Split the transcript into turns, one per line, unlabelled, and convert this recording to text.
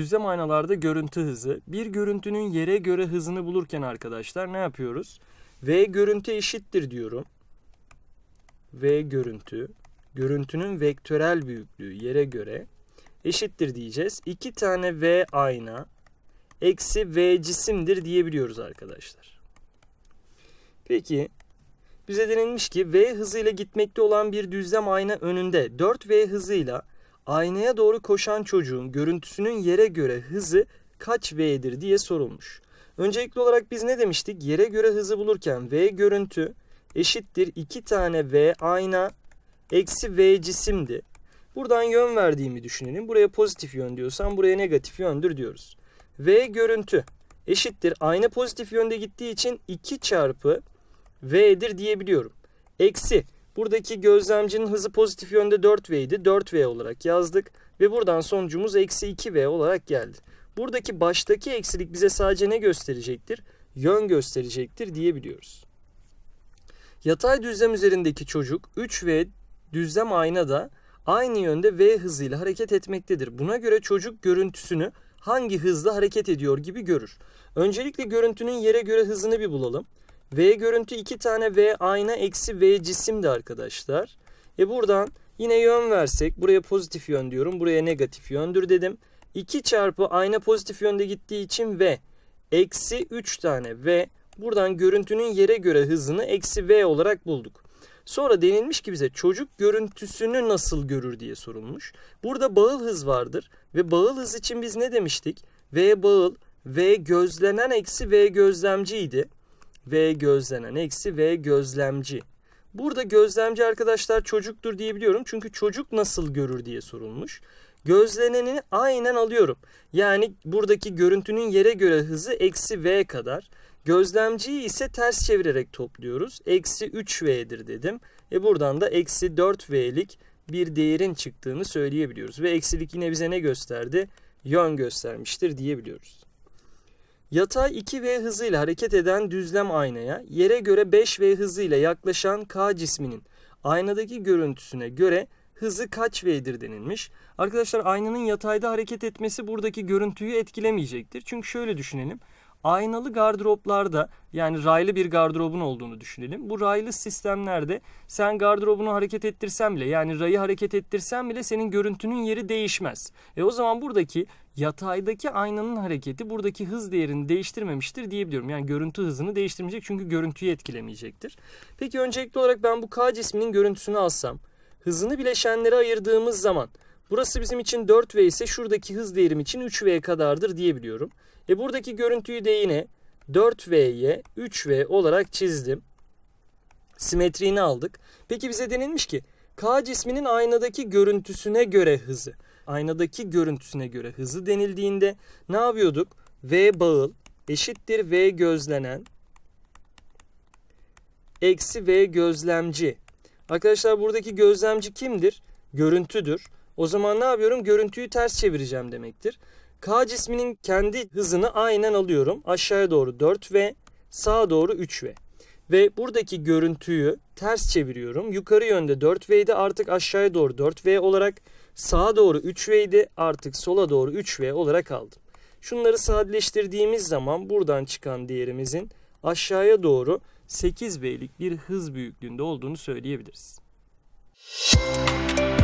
düzlem aynalarda görüntü hızı. Bir görüntünün yere göre hızını bulurken arkadaşlar ne yapıyoruz? V görüntü eşittir diyorum. V görüntü, görüntünün vektörel büyüklüğü yere göre eşittir diyeceğiz. İki tane V ayna eksi V cisimdir diyebiliyoruz arkadaşlar. Peki bize denilmiş ki V hızıyla gitmekte olan bir düzlem ayna önünde 4V hızıyla Aynaya doğru koşan çocuğun görüntüsünün yere göre hızı kaç V'dir diye sorulmuş. Öncelikli olarak biz ne demiştik? Yere göre hızı bulurken V görüntü eşittir 2 tane V ayna eksi V cisimdi. Buradan yön verdiğimi düşünelim. Buraya pozitif yön diyorsam buraya negatif yöndür diyoruz. V görüntü eşittir. Ayna pozitif yönde gittiği için 2 çarpı V'dir diyebiliyorum. Eksi Buradaki gözlemcinin hızı pozitif yönde 4V idi. 4V olarak yazdık ve buradan sonucumuz eksi 2V olarak geldi. Buradaki baştaki eksilik bize sadece ne gösterecektir? Yön gösterecektir diyebiliyoruz. Yatay düzlem üzerindeki çocuk 3V düzlem aynada aynı yönde V hızıyla hareket etmektedir. Buna göre çocuk görüntüsünü hangi hızla hareket ediyor gibi görür. Öncelikle görüntünün yere göre hızını bir bulalım. V görüntü iki tane V ayna eksi V cisimdi arkadaşlar. E buradan yine yön versek buraya pozitif yön diyorum. Buraya negatif yöndür dedim. 2 çarpı ayna pozitif yönde gittiği için V eksi 3 tane V buradan görüntünün yere göre hızını eksi V olarak bulduk. Sonra denilmiş ki bize çocuk görüntüsünü nasıl görür diye sorulmuş. Burada bağıl hız vardır ve bağıl hız için biz ne demiştik? V bağıl, V gözlenen eksi V gözlemciydi. V gözlenen eksi V gözlemci. Burada gözlemci arkadaşlar çocuktur diyebiliyorum. Çünkü çocuk nasıl görür diye sorulmuş. Gözleneni aynen alıyorum. Yani buradaki görüntünün yere göre hızı eksi V kadar. Gözlemciyi ise ters çevirerek topluyoruz. Eksi 3V'dir dedim. E buradan da eksi 4V'lik bir değerin çıktığını söyleyebiliyoruz. Ve eksilik yine bize ne gösterdi? Yön göstermiştir diyebiliyoruz. Yatay 2V hızıyla hareket eden düzlem aynaya yere göre 5V hızıyla yaklaşan K cisminin aynadaki görüntüsüne göre hızı kaç V'dir denilmiş. Arkadaşlar aynanın yatayda hareket etmesi buradaki görüntüyü etkilemeyecektir. Çünkü şöyle düşünelim. Aynalı gardıroplarda yani raylı bir gardırobun olduğunu düşünelim. Bu raylı sistemlerde sen gardırobunu hareket ettirsen bile yani rayı hareket ettirsen bile senin görüntünün yeri değişmez. E o zaman buradaki yataydaki aynanın hareketi buradaki hız değerini değiştirmemiştir diyebiliyorum. Yani görüntü hızını değiştirmeyecek çünkü görüntüyü etkilemeyecektir. Peki öncelikli olarak ben bu K cisminin görüntüsünü alsam hızını bileşenlere ayırdığımız zaman Burası bizim için 4V ise şuradaki hız değerim için 3V kadardır diyebiliyorum. E buradaki görüntüyü de yine 4V'ye 3V olarak çizdim. Simetriğini aldık. Peki bize denilmiş ki K cisminin aynadaki görüntüsüne göre hızı. Aynadaki görüntüsüne göre hızı denildiğinde ne yapıyorduk? V bağıl eşittir V gözlenen eksi V gözlemci. Arkadaşlar buradaki gözlemci kimdir? Görüntüdür. O zaman ne yapıyorum? Görüntüyü ters çevireceğim demektir. K cisminin kendi hızını aynen alıyorum. Aşağıya doğru 4 ve sağa doğru 3 v. Ve buradaki görüntüyü ters çeviriyorum. Yukarı yönde 4 V'ydi artık aşağıya doğru 4 V olarak. Sağa doğru 3 V'ydi artık sola doğru 3 V olarak aldım. Şunları sadeleştirdiğimiz zaman buradan çıkan değerimizin aşağıya doğru 8 V'lik bir hız büyüklüğünde olduğunu söyleyebiliriz. Müzik